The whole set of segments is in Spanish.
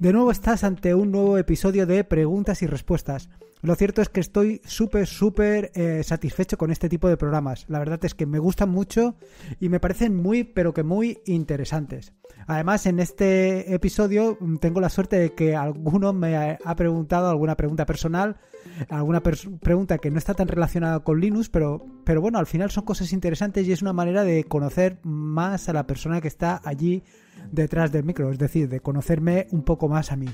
De nuevo estás ante un nuevo episodio de Preguntas y Respuestas. Lo cierto es que estoy súper, súper eh, satisfecho con este tipo de programas. La verdad es que me gustan mucho y me parecen muy, pero que muy interesantes. Además, en este episodio mm, tengo la suerte de que alguno me ha preguntado alguna pregunta personal, alguna pregunta que no está tan relacionada con Linux, pero, pero bueno, al final son cosas interesantes y es una manera de conocer más a la persona que está allí detrás del micro, es decir, de conocerme un poco más a mí.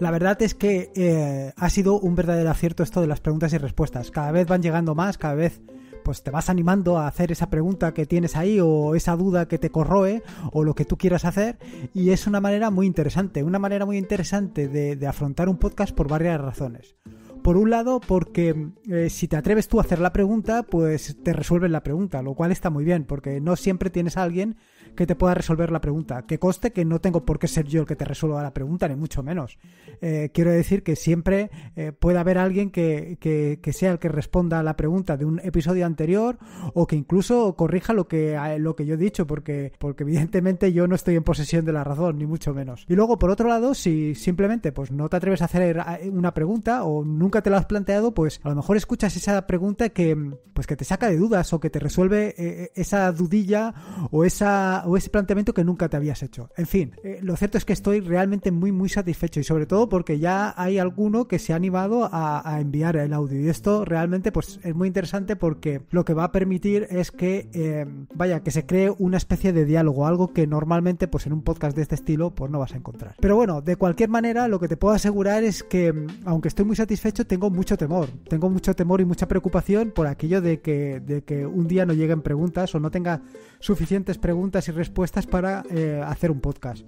La verdad es que eh, ha sido un verdadero acierto esto de las preguntas y respuestas. Cada vez van llegando más, cada vez pues te vas animando a hacer esa pregunta que tienes ahí o esa duda que te corroe o lo que tú quieras hacer y es una manera muy interesante, una manera muy interesante de, afrontar un podcast por varias razones. Por un lado, porque eh, si te atreves tú a hacer la pregunta, pues te resuelven la pregunta, lo cual está muy bien, porque no siempre tienes a alguien que te pueda resolver la pregunta. Que conste que no tengo por qué ser yo el que te resuelva la pregunta, ni mucho menos. Eh, quiero decir que siempre eh, puede haber alguien que, sea el que responda a la pregunta de un episodio anterior o que incluso corrija lo que, lo que yo he dicho, porque, porque evidentemente yo no estoy en posesión de la razón, ni mucho menos. Y luego, por otro lado, si simplemente pues no te atreves a hacer una pregunta o nunca te la has planteado, pues a lo mejor escuchas esa pregunta que pues que te saca de dudas o que te resuelve eh, esa dudilla o esa o ese planteamiento que nunca te habías hecho. En fin, eh, lo cierto es que estoy realmente muy, muy satisfecho y sobre todo porque ya hay alguno que se ha animado a, enviar el audio. Y esto realmente pues, es muy interesante porque lo que va a permitir es que, eh, vaya, que se cree una especie de diálogo, algo que normalmente pues, en un podcast de este estilo pues, no vas a encontrar. Pero bueno, de cualquier manera, lo que te puedo asegurar es que, mm, aunque estoy muy satisfecho, tengo mucho temor. Tengo mucho temor y mucha preocupación por aquello de que, de que un día no lleguen preguntas o no tenga suficientes preguntas y respuestas para eh, hacer un podcast.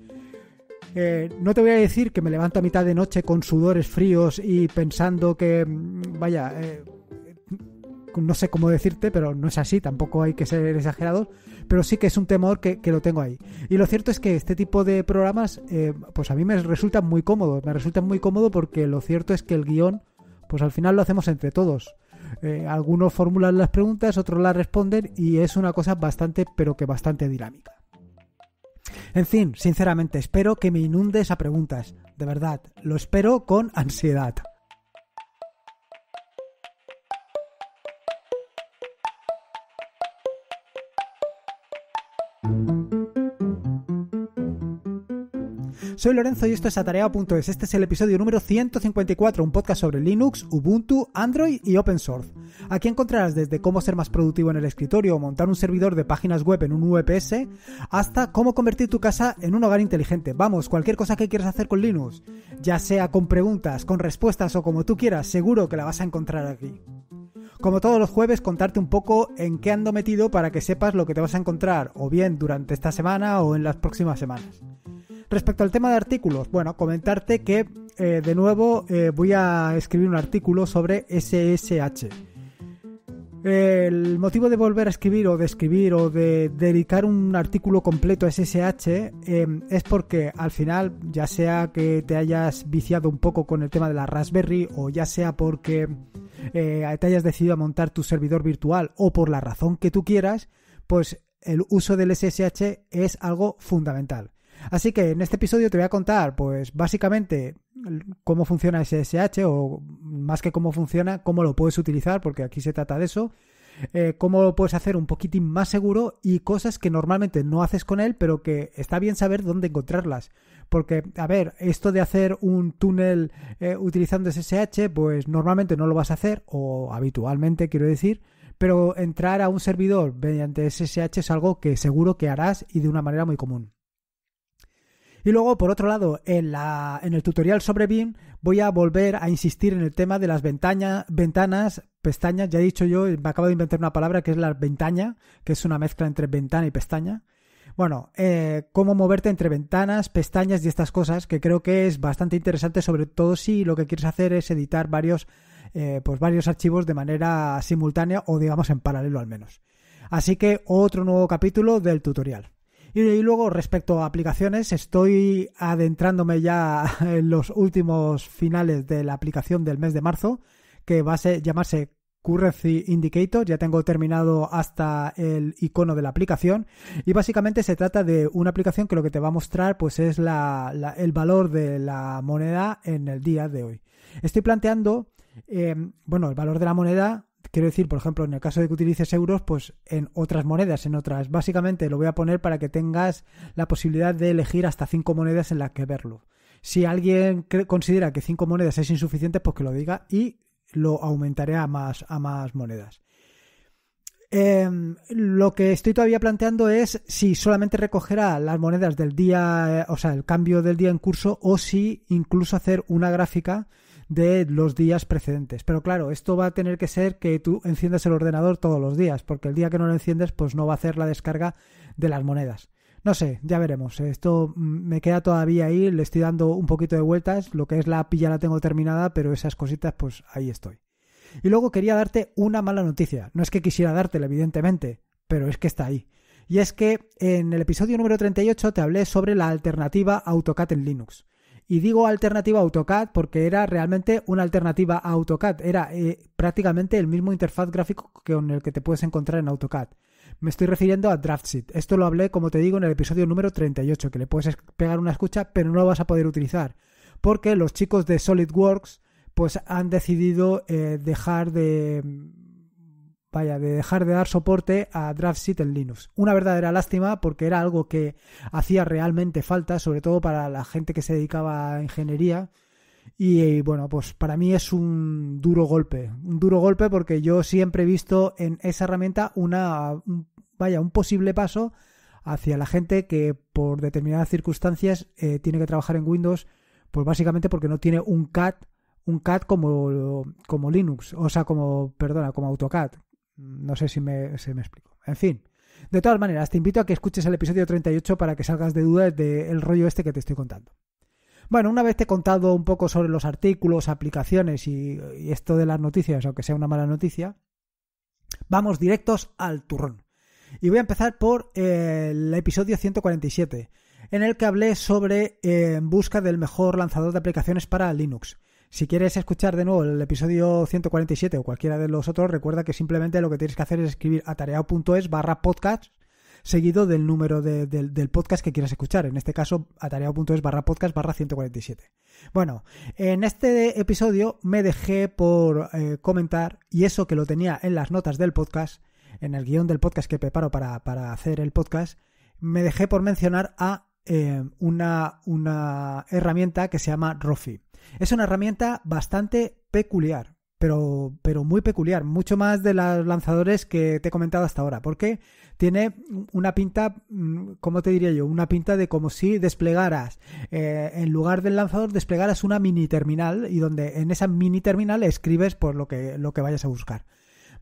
Eh, no te voy a decir que me levanto a mitad de noche con sudores fríos y pensando que, mm, vaya, eh, no sé cómo decirte, pero no es así, tampoco hay que ser exagerados, pero sí que es un temor que, lo tengo ahí. Y lo cierto es que este tipo de programas, pues a mí me resultan muy cómodos, me resultan muy cómodo porque lo cierto es que el guión, pues al final lo hacemos entre todos. Eh, algunos formulan las preguntas, otros las responden y es una cosa bastante, pero que bastante dinámica. En fin, sinceramente, espero que me inundes a preguntas. De verdad, lo espero con ansiedad. Soy Lorenzo y esto es Atareado.es. Este es el episodio número 154, un podcast sobre Linux, Ubuntu, Android y Open Source. Aquí encontrarás desde cómo ser más productivo en el escritorio o montar un servidor de páginas web en un VPS, hasta cómo convertir tu casa en un hogar inteligente. Vamos, cualquier cosa que quieras hacer con Linux, ya sea con preguntas, con respuestas o como tú quieras, seguro que la vas a encontrar aquí. Como todos los jueves, contarte un poco en qué ando metido para que sepas lo que te vas a encontrar, o bien durante esta semana o en las próximas semanas. Respecto al tema de artículos, bueno, comentarte que eh, de nuevo eh, voy a escribir un artículo sobre SSH. El motivo de volver a escribir o de escribir o de dedicar un artículo completo a SSH eh, es porque al final, ya sea que te hayas viciado un poco con el tema de la Raspberry o ya sea porque te hayas decidido a montar tu servidor virtual o por la razón que tú quieras, pues el uso del SSH es algo fundamental. Así que en este episodio te voy a contar, pues básicamente, cómo funciona SSH o más que cómo funciona, cómo lo puedes utilizar, porque aquí se trata de eso. Eh, cómo lo puedes hacer un poquitín más seguro y cosas que normalmente no haces con él, pero que está bien saber dónde encontrarlas. Porque, a ver, esto de hacer un túnel eh, utilizando SSH, pues normalmente no lo vas a hacer, o habitualmente quiero decir, pero entrar a un servidor mediante SSH es algo que seguro que harás y de una manera muy común. Y luego, por otro lado, en, el tutorial sobre BIM voy a volver a insistir en el tema de las ventanas, pestañas. Ya he dicho yo, me acabo de inventar una palabra que es la ventaña, que es una mezcla entre ventana y pestaña. Bueno, eh, cómo moverte entre ventanas, pestañas y estas cosas, que creo que es bastante interesante, sobre todo si lo que quieres hacer es editar varios, eh, pues varios archivos de manera simultánea o digamos en paralelo al menos. Así que otro nuevo capítulo del tutorial. Y, luego, respecto a aplicaciones, estoy adentrándome ya en los últimos finales de la aplicación del mes de marzo, que va a llamarse Currency Indicator, ya tengo terminado hasta el icono de la aplicación y básicamente se trata de una aplicación que lo que te va a mostrar pues es el valor de la moneda en el día de hoy. Estoy planteando, eh, bueno, el valor de la moneda Quiero decir, por ejemplo, en el caso de que utilices euros, pues en otras monedas, en otras. Básicamente lo voy a poner para que tengas la posibilidad de elegir hasta cinco monedas en las que verlo. Si alguien considera que cinco monedas es insuficiente, pues que lo diga y lo aumentaré a más, a más monedas. Em, lo que estoy todavía planteando es si solamente recogerá las monedas del día, eh, o sea, el cambio del día en curso, o si incluso hacer una gráfica de los días precedentes. Pero claro, esto va a tener que ser que tú enciendas el ordenador todos los días, porque el día que no lo enciendes, pues no va a hacer la descarga de las monedas. No sé, ya veremos. Esto mm, me queda todavía ahí, le estoy dando un poquito de vueltas. Lo que es la pilla la tengo terminada, pero esas cositas, pues ahí estoy. Y luego quería darte una mala noticia. No es que quisiera dártela, evidentemente, pero es que está ahí. Y es que en el episodio número 38 te hablé sobre la alternativa AutoCAD en Linux. Y digo alternativa a AutoCAD porque era realmente una alternativa a AutoCAD. Era eh, prácticamente el mismo interfaz gráfico que con el que te puedes encontrar en AutoCAD. Me estoy refiriendo a DraftSheet. Esto lo hablé, como te digo, en el episodio número 38, que le puedes pegar una escucha, pero no lo vas a poder utilizar. Porque los chicos de SolidWorks pues han decidido eh, dejar de vaya, de dejar de dar soporte a DraftSit en Linux. Una verdadera lástima porque era algo que hacía realmente falta, sobre todo para la gente que se dedicaba a ingeniería. Y eh, bueno, pues para mí es un duro golpe, un duro golpe porque yo siempre he visto en esa herramienta una, un, vaya, un posible paso hacia la gente que por determinadas circunstancias eh, tiene que trabajar en Windows, pues básicamente porque no tiene un CAD, un CAD como, como Linux, o sea, como, perdona, como AutoCAD, no sé si me, me explico. En fin, de todas maneras, te invito a que escuches el episodio 38 para que salgas de dudas del rollo este que te estoy contando. Bueno, una vez te he contado un poco sobre los artículos, aplicaciones y, esto de las noticias, aunque sea una mala noticia, vamos directos al turrón. Y voy a empezar por eh, el episodio 147, en el que hablé sobre eh, en busca del mejor lanzador de aplicaciones para Linux. Si quieres escuchar de nuevo el episodio 147 o cualquiera de los otros, recuerda que simplemente lo que tienes que hacer es escribir atareado.es barra podcast seguido del número del, podcast que quieras escuchar. En este caso, atareado.es barra podcast barra 147. Bueno, en este episodio me dejé por eh, comentar, y eso que lo tenía en las notas del podcast, en el guión del podcast que preparo para, hacer el podcast, me dejé por mencionar a eh, una, una herramienta que se llama Rofi. Es una herramienta bastante peculiar, pero, pero muy peculiar, mucho más de los lanzadores que te he comentado hasta ahora, porque tiene una pinta, mm, ¿cómo te diría yo? Una pinta de como si desplegaras, eh, en lugar del lanzador, desplegaras una mini terminal y donde en esa mini terminal escribes por lo que, lo que vayas a buscar.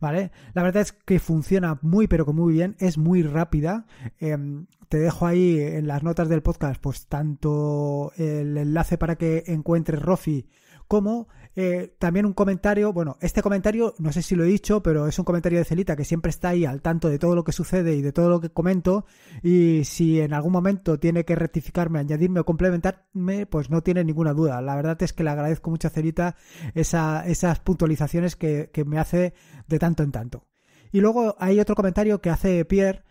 ¿vale? La verdad es que funciona muy, pero que muy bien, es muy rápida. Em, te dejo ahí en las notas del podcast, pues tanto el enlace para que encuentres Rofi como eh, también un comentario, bueno, este comentario, no sé si lo he dicho, pero es un comentario de Celita que siempre está ahí al tanto de todo lo que sucede y de todo lo que comento. Y si en algún momento tiene que rectificarme, añadirme o complementarme, pues no tiene ninguna duda. La verdad es que le agradezco mucho a Celita esas puntualizaciones que, que me hace de tanto en tanto. Y luego hay otro comentario que hace Pierre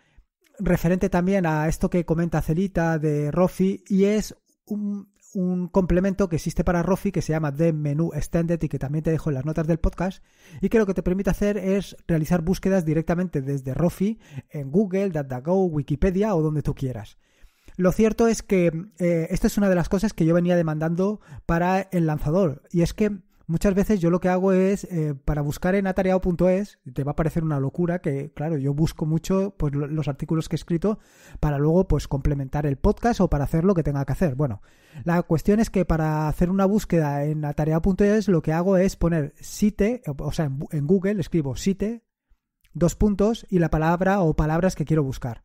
referente también a esto que comenta Celita de Rofi y es un, un complemento que existe para Rofi que se llama The Menu extended y que también te dejo en las notas del podcast y que lo que te permite hacer es realizar búsquedas directamente desde Rofi en Google, DataGo, Wikipedia o donde tú quieras. Lo cierto es que eh, esta es una de las cosas que yo venía demandando para el lanzador y es que muchas veces yo lo que hago es, eh, para buscar en atareado.es, te va a parecer una locura, que claro, yo busco mucho pues, los artículos que he escrito para luego pues complementar el podcast o para hacer lo que tenga que hacer. Bueno, la cuestión es que para hacer una búsqueda en atareado.es lo que hago es poner site, o sea, en, en Google escribo site, dos puntos y la palabra o palabras que quiero buscar.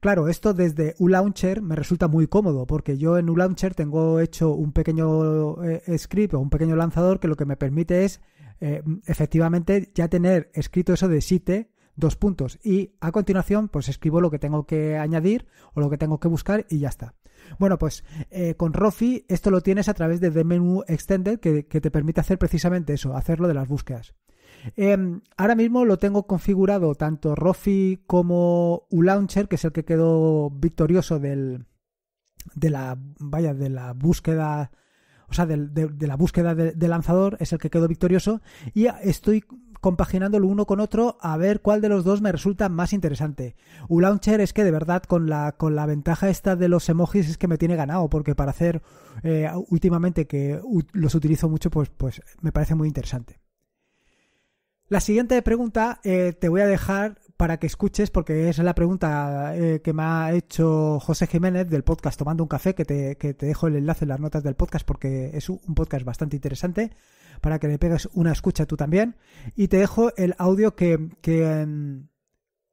Claro, esto desde ULauncher me resulta muy cómodo porque yo en ULauncher tengo hecho un pequeño eh, script o un pequeño lanzador que lo que me permite es eh, efectivamente ya tener escrito eso de site dos puntos y a continuación pues escribo lo que tengo que añadir o lo que tengo que buscar y ya está. Bueno pues eh, con Rofi esto lo tienes a través de The Menu Extended que te permite hacer precisamente eso, hacerlo de las búsquedas. Em, ahora mismo lo tengo configurado tanto Rofi como Ulauncher, que es el que quedó victorioso del, de la, vaya, de la búsqueda, o sea, de, la búsqueda de lanzador, es el que quedó victorioso. Y estoy compaginándolo uno con otro a ver cuál de los dos me resulta más interesante. Ulauncher es que de verdad con la, con la ventaja esta de los emojis es que me tiene ganado, porque para hacer eh, últimamente que los utilizo mucho, pues, pues me parece muy interesante. La siguiente pregunta eh, te voy a dejar para que escuches, porque es la pregunta eh, que me ha hecho José Jiménez del podcast Tomando un Café, que te, que te dejo el enlace en las notas del podcast, porque es un podcast bastante interesante, para que le pegues una escucha tú también. Y te dejo el audio que, que, em,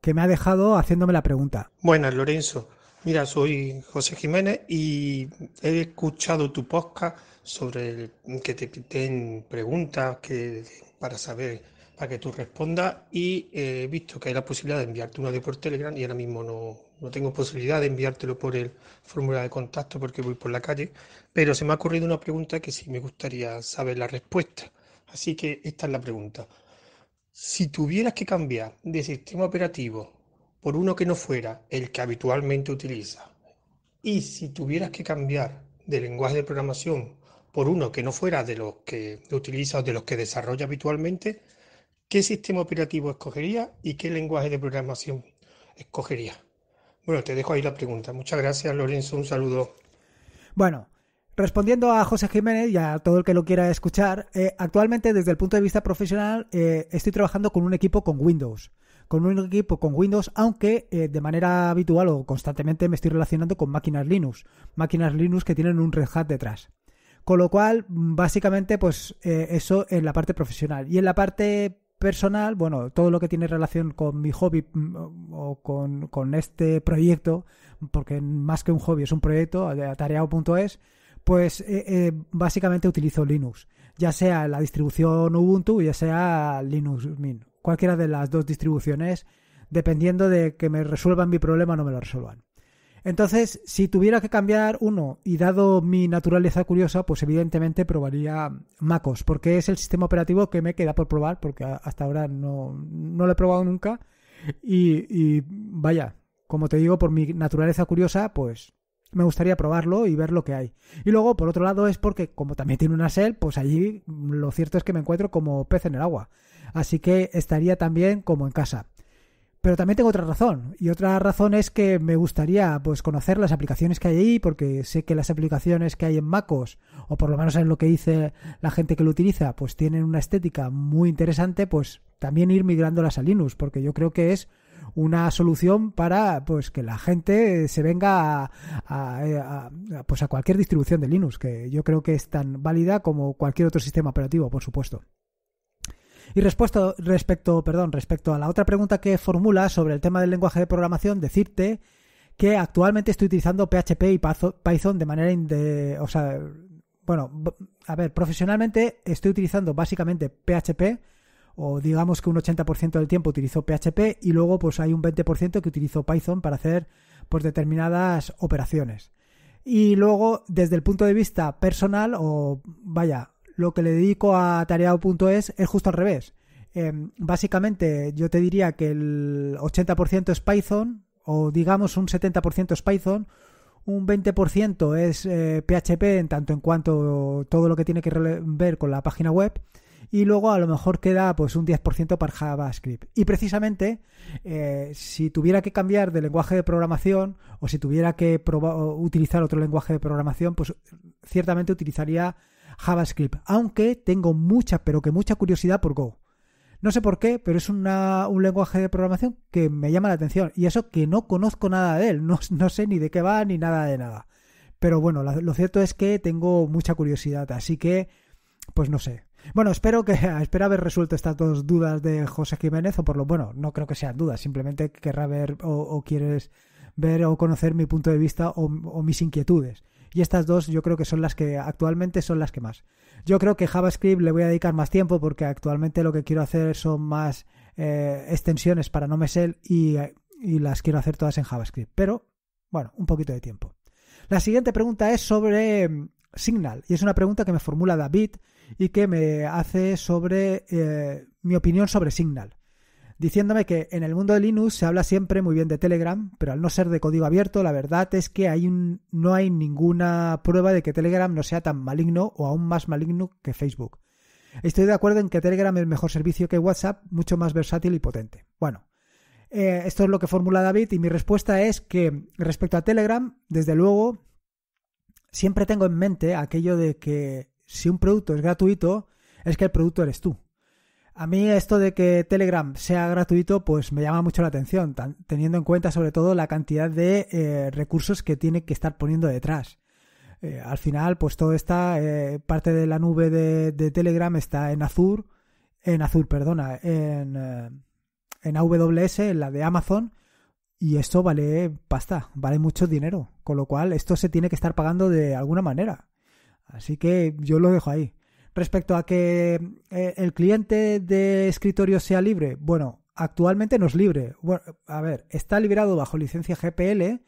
me ha dejado haciéndome la pregunta. Buenas, Lorenzo. Mira, soy José Jiménez y he escuchado tu podcast sobre que te quiten preguntas que, para saber que tú respondas y he eh, visto que hay la posibilidad de enviarte uno de por Telegram y ahora mismo no, tengo posibilidad de enviártelo por el formulario de contacto porque voy por la calle, pero se me ha ocurrido una pregunta que sí me gustaría saber la respuesta. Así que esta es la pregunta. Si tuvieras que cambiar de sistema operativo por uno que no fuera el que habitualmente utiliza, y si tuvieras que cambiar de lenguaje de programación por uno que no fuera de los que utiliza o de los que desarrolla habitualmente, ¿Qué sistema operativo escogería y qué lenguaje de programación escogería? Bueno, te dejo ahí la pregunta. Muchas gracias, Lorenzo. Un saludo. Bueno, Respondiendo a José Jiménez y a todo el que lo quiera escuchar, eh, actualmente desde el punto de vista profesional eh, estoy trabajando con un equipo con Windows. Con un equipo con Windows, aunque eh, de manera habitual o constantemente me estoy relacionando con máquinas Linux. Máquinas Linux que tienen un Red Hat detrás. Con lo cual, básicamente, pues eso en la parte profesional. Y en la parte personal, bueno, todo lo que tiene relación con mi hobby mm, o con, este proyecto, porque más que un hobby es un proyecto, atareado.es, pues eh, eh, básicamente utilizo Linux, ya sea la distribución Ubuntu, ya sea Linux Mint, cualquiera de las dos distribuciones, dependiendo de que me resuelvan mi problema o no me lo resuelvan. Entonces, si tuviera que cambiar uno y dado mi naturaleza curiosa, pues evidentemente probaría MacOS, porque es el sistema operativo que me queda por probar, porque hasta ahora no, no lo he probado nunca. Y, y vaya, como te digo, por mi naturaleza curiosa, pues me gustaría probarlo y ver lo que hay. Y luego, por otro lado, es porque como también tiene una SEL, pues allí lo cierto es que me encuentro como pez en el agua. Así que estaría también como en casa. Pero también tengo otra razón. Y otra razón es que me gustaría pues, conocer las aplicaciones que hay ahí, porque sé que las aplicaciones que hay en MacOS, o por lo menos en lo que dice la gente que lo utiliza, pues tienen una estética muy interesante, pues también ir migrándolas a Linux, porque yo creo que es una solución para pues que la gente se venga a, pues, a cualquier distribución de Linux, que yo creo que es tan válida como cualquier otro sistema operativo, por supuesto. Y respecto, respecto, perdón, respecto a la otra pregunta que formula sobre el tema del lenguaje de programación, decirte que actualmente estoy utilizando PHP y Python de manera... De, o sea, bueno, a ver, profesionalmente estoy utilizando básicamente PHP o digamos que un 80% del tiempo utilizo PHP y luego pues hay un 20% que utilizo Python para hacer pues determinadas operaciones. Y luego desde el punto de vista personal o vaya, lo que le dedico a tareado.es es justo al revés. Em, básicamente yo te diría que el 80% es Python o digamos un 70% es Python, un 20% es PHP eh, en tanto en cuanto todo lo que tiene que ver con la página web y luego a lo mejor queda pues un 10% para JavaScript. Y precisamente eh, si tuviera que cambiar de lenguaje de programación o si tuviera que utilizar otro lenguaje de programación, pues ciertamente utilizaría JavaScript, aunque tengo mucha, pero que mucha curiosidad por Go. No sé por qué, pero es una, un lenguaje de programación que me llama la atención. Y eso que no conozco nada de él, no, sé ni de qué va ni nada de nada. Pero bueno, lo, cierto es que tengo mucha curiosidad, así que, pues no sé. Bueno, espero que espero haber resuelto estas dos dudas de José Jiménez, o por lo bueno, no creo que sean dudas, simplemente querrá ver o, quieres ver o conocer mi punto de vista o mis inquietudes y estas dos yo creo que son las que actualmente son las que más. Yo creo que JavaScript le voy a dedicar más tiempo porque actualmente lo que quiero hacer son más eh, extensiones para no y, y las quiero hacer todas en JavaScript, pero bueno, un poquito de tiempo. La siguiente pregunta es sobre mm, Signal y es una pregunta que me formula David y que me hace sobre eh, mi opinión sobre Signal diciéndome que en el mundo de Linux se habla siempre muy bien de Telegram, pero al no ser de código abierto, la verdad es que hay un, no hay ninguna prueba de que Telegram no sea tan maligno o aún más maligno que Facebook. Estoy de acuerdo en que Telegram es el mejor servicio que WhatsApp, mucho más versátil y potente. Bueno, eh, esto es lo que formula David y mi respuesta es que respecto a Telegram, desde luego, siempre tengo en mente aquello de que si un producto es gratuito, es que el producto eres tú. A mí esto de que Telegram sea gratuito pues me llama mucho la atención, teniendo en cuenta sobre todo la cantidad de eh, recursos que tiene que estar poniendo detrás. Eh, al final pues toda esta eh, parte de la nube de, Telegram está en azul, en azul, perdona, en, en AWS, en la de Amazon, y esto vale pasta, vale mucho dinero, con lo cual esto se tiene que estar pagando de alguna manera. Así que yo lo dejo ahí. Respecto a que eh, el cliente de escritorio sea libre, bueno, actualmente no es libre. a ver, está liberado bajo licencia GPL,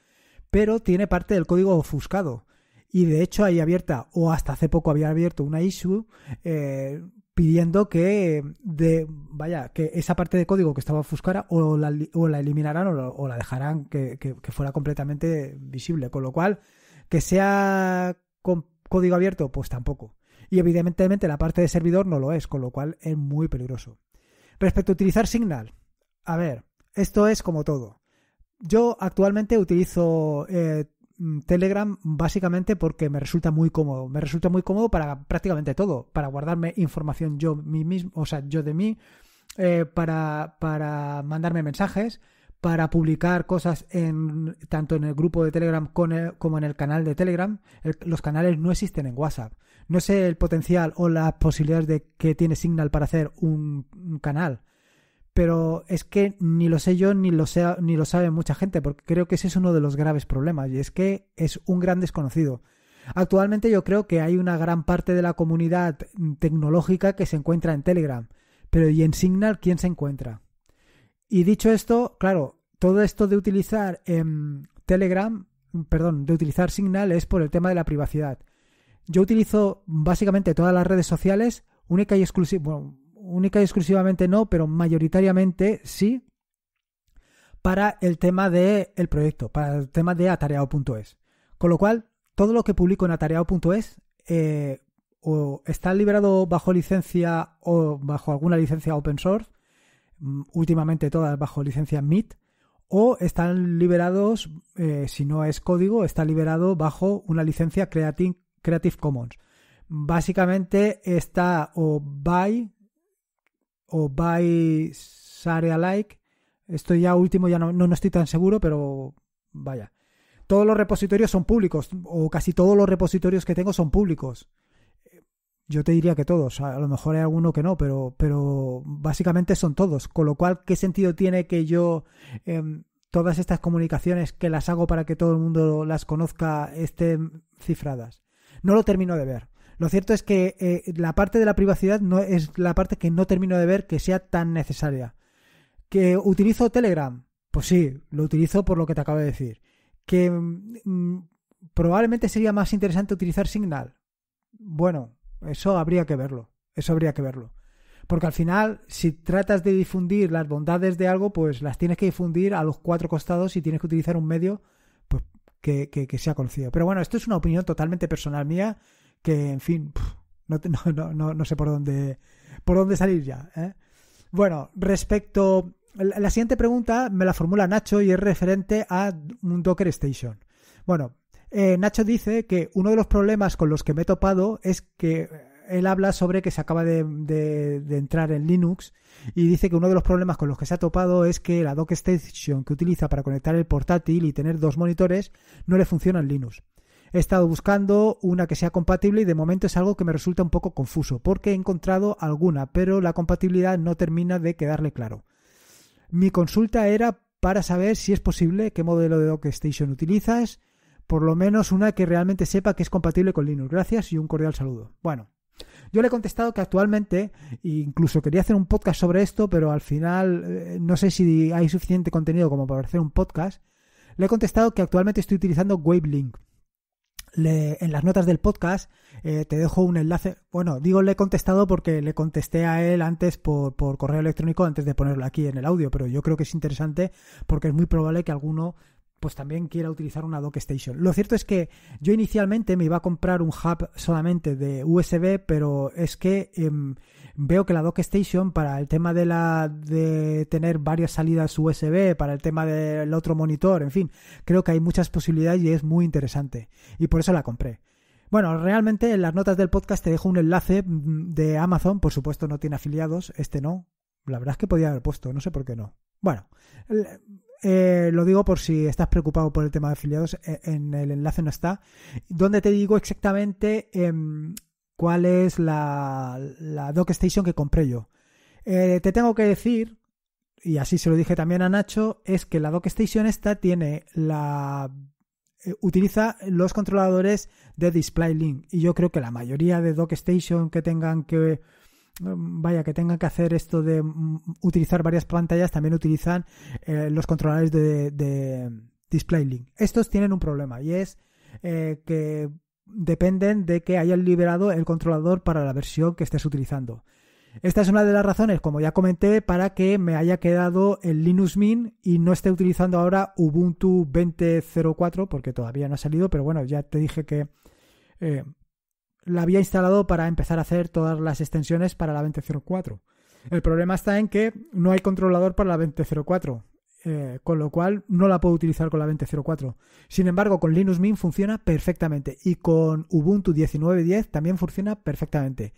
pero tiene parte del código ofuscado. Y de hecho ahí abierta, o hasta hace poco había abierto una issue eh, pidiendo que de vaya, que esa parte de código que estaba ofuscada o la, o la eliminarán o, la dejarán que, que, fuera completamente visible. Con lo cual, que sea con código abierto, pues tampoco. Y evidentemente la parte de servidor no lo es, con lo cual es muy peligroso. Respecto a utilizar Signal, a ver, esto es como todo. Yo actualmente utilizo eh, mm, Telegram básicamente porque me resulta muy cómodo. Me resulta muy cómodo para prácticamente todo, para guardarme información yo mí mismo, o sea, yo de mí, eh, para, para mandarme mensajes, para publicar cosas en, tanto en el grupo de Telegram como en el canal de Telegram. los canales no existen en WhatsApp no sé el potencial o las posibilidades de que tiene Signal para hacer un, canal, pero es que ni lo sé yo ni lo, ni lo sabe mucha gente, porque creo que ese es uno de los graves problemas y es que es un gran desconocido. Actualmente yo creo que hay una gran parte de la comunidad tecnológica que se encuentra en Telegram, pero ¿y en Signal quién se encuentra? Y dicho esto, claro, todo esto de utilizar em, Telegram, perdón, de utilizar Signal es por el tema de la privacidad. Yo utilizo básicamente todas las redes sociales, única y exclusivamente, única y exclusivamente no, pero mayoritariamente sí, para el tema del el proyecto, para el tema de atareado.es. Con lo cual, todo lo que publico en atareado.es eh, o está liberado bajo licencia o bajo alguna licencia open source, mm, últimamente todas bajo licencia MIT, o están liberados, eh, si no es código, está liberado bajo una licencia Creative Creative Commons. Básicamente está o by o by share alike. Esto ya último ya no, estoy tan seguro, pero vaya. Todos los repositorios son públicos, o casi todos los repositorios que tengo son públicos. Yo te diría que todos, a lo mejor hay alguno que no, pero, pero básicamente son todos. Con lo cual, ¿qué sentido tiene que yo em, todas estas comunicaciones que las hago para que todo el mundo las conozca estén cifradas? no lo termino de ver. Lo cierto es que eh, la parte de la privacidad no es la parte que no termino de ver que sea tan necesaria. ¿Que utilizo Telegram? Pues sí, lo utilizo por lo que te acabo de decir. ¿Que mm, probablemente sería más interesante utilizar Signal? Bueno, eso habría que verlo. Eso habría que verlo. Porque al final, si tratas de difundir las bondades de algo, pues las tienes que difundir a los cuatro costados y tienes que utilizar un medio que, se ha conocido. Pero bueno, esto es una opinión totalmente personal mía que, en fin, no, sé por dónde, por dónde salir ya. ¿eh? Bueno, respecto... La siguiente pregunta me la formula Nacho y es referente a un Docker Station. Bueno, eh, Nacho dice que uno de los problemas con los que me he topado es que él habla sobre que se acaba de, entrar en Linux y dice que uno de los problemas con los que se ha topado es que la dock station que utiliza para conectar el portátil y tener dos monitores no le funciona en Linux. He estado buscando una que sea compatible y de momento es algo que me resulta un poco confuso porque he encontrado alguna, pero la compatibilidad no termina de quedarle claro. Mi consulta era para saber si es posible qué modelo de dock station utilizas, por lo menos una que realmente sepa que es compatible con Linux. Gracias y un cordial saludo. Bueno, yo le he contestado que actualmente, incluso quería hacer un podcast sobre esto, pero al final eh, no sé si hay suficiente contenido como para hacer un podcast. Le he contestado que actualmente estoy utilizando Wavelink. en las notas del podcast eh, te dejo un enlace. Bueno, digo le he contestado porque le contesté a él antes por correo electrónico antes de ponerlo aquí en el audio, pero yo creo que es interesante porque es muy probable que alguno pues también quiera utilizar una dock station. Lo cierto es que yo inicialmente me iba a comprar un hub solamente de USB, pero es que em, veo que la dock station para el tema de la de tener varias salidas USB, para el tema del otro monitor, en fin, creo que hay muchas posibilidades y es muy interesante y por eso la compré. Bueno, realmente en las notas del podcast te dejo un enlace mm, de Amazon, por supuesto no tiene afiliados, este no. La verdad es que podía haber puesto, no sé por qué no. Bueno, eh, lo digo por si estás preocupado por el tema de afiliados, eh, en el enlace no está, donde te digo exactamente em, cuál es la, la station que compré yo. Eh, te tengo que decir, y así se lo dije también a Nacho, es que la dockstation station esta tiene la utiliza los controladores de DisplayLink y yo creo que la mayoría de dock que tengan que Mm, vaya, que tengan que hacer esto de mm, utilizar varias pantallas, también utilizan eh, los controladores de, mm, DisplayLink. Estos tienen un problema y es eh, que dependen de que hayan liberado el controlador para la versión que estés utilizando. Esta es una de las razones, como ya comenté, para que me haya quedado el Linux Mint y no esté utilizando ahora Ubuntu 20.04, porque todavía no ha salido, pero bueno, ya te dije que eh, la había instalado para empezar a hacer todas las extensiones para la 2004. El problema está en que no hay controlador para la 2004, eh, con lo cual no la puedo utilizar con la 2004. Sin embargo, con Linux Mint funciona perfectamente y con Ubuntu 19.10 también funciona perfectamente.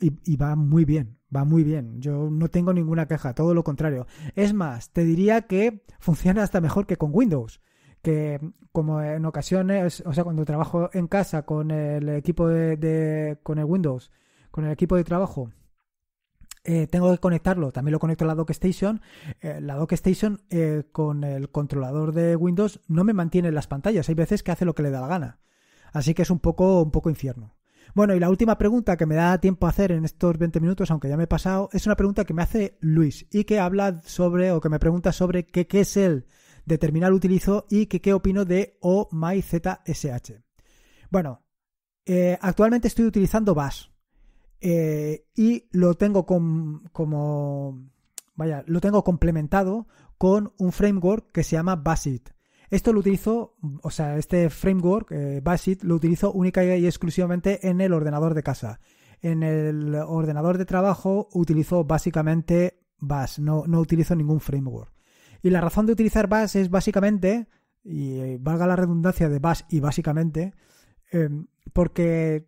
y, va muy bien, va muy bien. Yo no tengo ninguna queja, todo lo contrario. Es más, te diría que funciona hasta mejor que con Windows que como en ocasiones, o sea, cuando trabajo en casa con el equipo de, con el Windows, con el equipo de trabajo, eh, tengo que conectarlo. También lo conecto a la Dock Station. Eh, la Dock Station eh, con el controlador de Windows no me mantiene las pantallas. Hay veces que hace lo que le da la gana. Así que es un poco, un poco infierno. Bueno, y la última pregunta que me da tiempo a hacer en estos 20 minutos, aunque ya me he pasado, es una pregunta que me hace Luis y que habla sobre, o que me pregunta sobre qué, qué es el de terminal utilizo y que, qué opino de OmyZSH. My ZSH. Bueno, eh, actualmente estoy utilizando Bash eh, y lo tengo como, vaya, lo tengo complementado con un framework que se llama Basit. Esto lo utilizo, o sea, este framework, eh, Basit, lo utilizo única y exclusivamente en el ordenador de casa. En el ordenador de trabajo utilizo básicamente Bash, no, no utilizo ningún framework. Y la razón de utilizar Bash es básicamente, y eh, valga la redundancia de Bash y básicamente, em, porque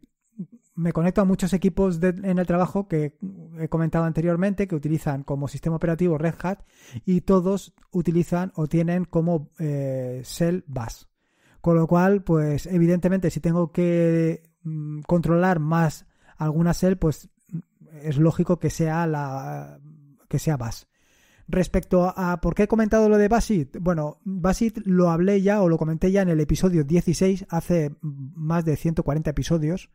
me conecto a muchos equipos en el trabajo que he comentado anteriormente que utilizan como sistema operativo Red Hat y todos utilizan o tienen como eh, Shell Con lo cual, pues evidentemente si tengo que mm, controlar más alguna Shell, pues es lógico que sea la que sea Bash. Respecto a por qué he comentado lo de Basit, bueno, Basit lo hablé ya o lo comenté ya en el episodio 16, hace más de 140 episodios.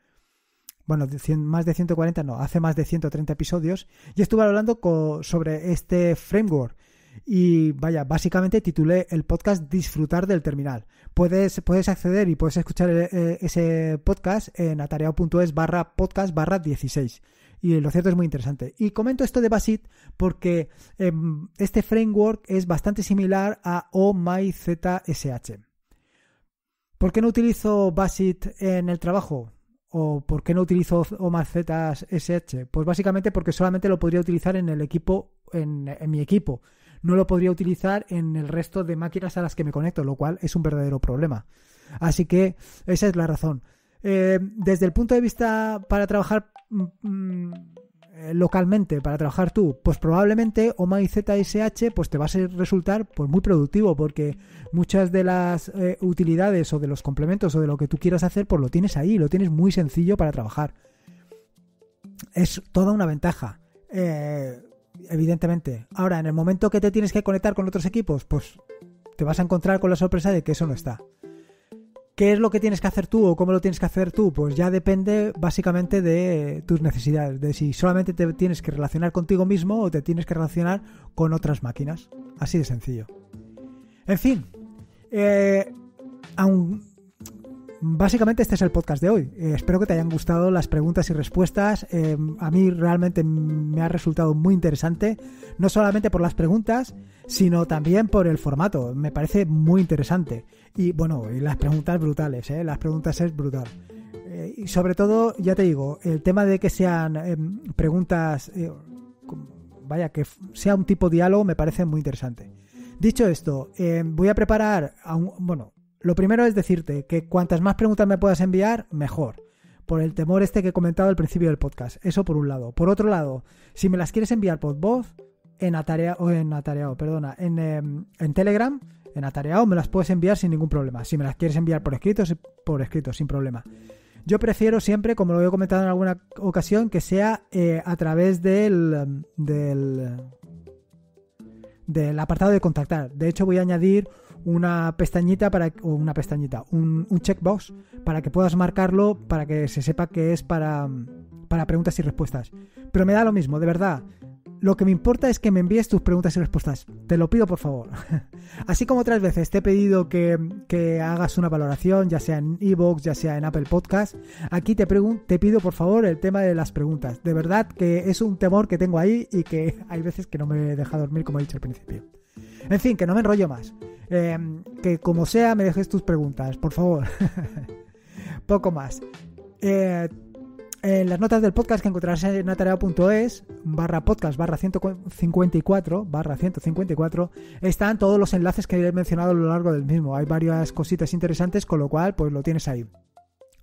Bueno, más de 140 no, hace más de 130 episodios. Y estuve hablando sobre este framework. Y vaya, básicamente titulé el podcast Disfrutar del terminal. Puedes, puedes acceder y puedes escuchar eh, eh, ese podcast en atareado.es barra podcast barra 16. Y lo cierto es muy interesante. Y comento esto de Basit porque em, este framework es bastante similar a OMyZSH. ¿Por qué no utilizo Basit en el trabajo? ¿O por qué no utilizo OMyZSH? Pues básicamente porque solamente lo podría utilizar en el equipo, en mi equipo. No lo podría utilizar en el resto de máquinas a las que me conecto, lo cual es un verdadero problema. Así que esa es la razón. Eh, desde el punto de vista para trabajar mm, mm, eh, localmente, para trabajar tú, pues probablemente OMA y ZSH pues te va a resultar pues, muy productivo porque muchas de las eh, utilidades o de los complementos o de lo que tú quieras hacer pues lo tienes ahí, lo tienes muy sencillo para trabajar. Es toda una ventaja. evidentemente. Ahora, en el momento que te tienes que conectar con otros equipos, pues te vas a encontrar con la sorpresa de que eso no está. ¿Qué es lo que tienes que hacer tú o cómo lo tienes que hacer tú? Pues ya depende básicamente de tus necesidades, de si solamente te tienes que relacionar contigo mismo o te tienes que relacionar con otras máquinas. Así de sencillo. En fin, eh, básicamente este es el podcast de hoy. Eh, espero que te hayan gustado las preguntas y respuestas. Eh, a mí realmente me ha resultado muy interesante, no solamente por las preguntas, sino también por el formato. Me parece muy interesante. Y bueno, y las preguntas brutales, eh, las preguntas es brutal. y sobre todo, ya te digo, el tema de que sean preguntas, vaya, que sea un tipo de diálogo me parece muy interesante. Dicho esto, voy a preparar, a un, bueno, lo primero es decirte que cuantas más preguntas me puedas enviar, mejor. Por el temor este que he comentado al principio del podcast. Eso por un lado. Por otro lado, si me las quieres enviar por voz, en atareado, o en atareado, perdona, en, em, en Telegram, en atareado, me las puedes enviar sin ningún problema. Si me las quieres enviar por escrito, por escrito, sin problema. Yo prefiero siempre, como lo he comentado en alguna ocasión, que sea eh, a través del, em, del, del apartado de contactar. De hecho, voy a añadir una pestañita para, o una pestañita, un, checkbox para que puedas marcarlo, para que se sepa que es para, para preguntas y respuestas. Pero me da lo mismo, de verdad. Lo que me importa es que me envíes tus preguntas y respuestas. Te lo pido por favor. Así como otras veces te he pedido que, hagas una valoración, ya sea en Evox, ya sea en Apple Podcast, aquí te, te pido por favor el tema de las preguntas. De verdad que es un temor que tengo ahí y que hay veces que no me deja dormir, como he dicho al principio. En fin, que no me enrollo más. Em, que como sea, me dejes tus preguntas, por favor. Poco más. Eh, en las notas del podcast que encontrarás en natareo.es barra podcast barra 154 barra 154 están todos los enlaces que he mencionado a lo largo del mismo. Hay varias cositas interesantes, con lo cual pues lo tienes ahí.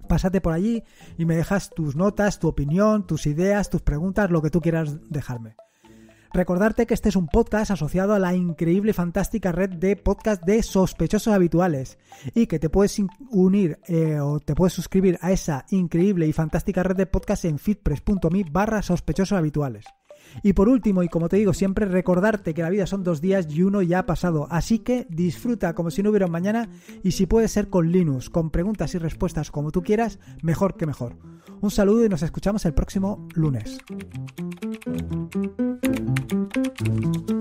Pásate por allí y me dejas tus notas, tu opinión, tus ideas, tus preguntas, lo que tú quieras dejarme. Recordarte que este es un podcast asociado a la increíble y fantástica red de podcast de sospechosos habituales y que te puedes unir eh, o te puedes suscribir a esa increíble y fantástica red de podcast en fitpress.me barra sospechosos habituales. Y por último, y como te digo siempre, recordarte que la vida son dos días y uno ya ha pasado. Así que disfruta como si no hubiera un mañana y si puede ser con Linux, con preguntas y respuestas como tú quieras, mejor que mejor. Un saludo y nos escuchamos el próximo lunes. Thank you.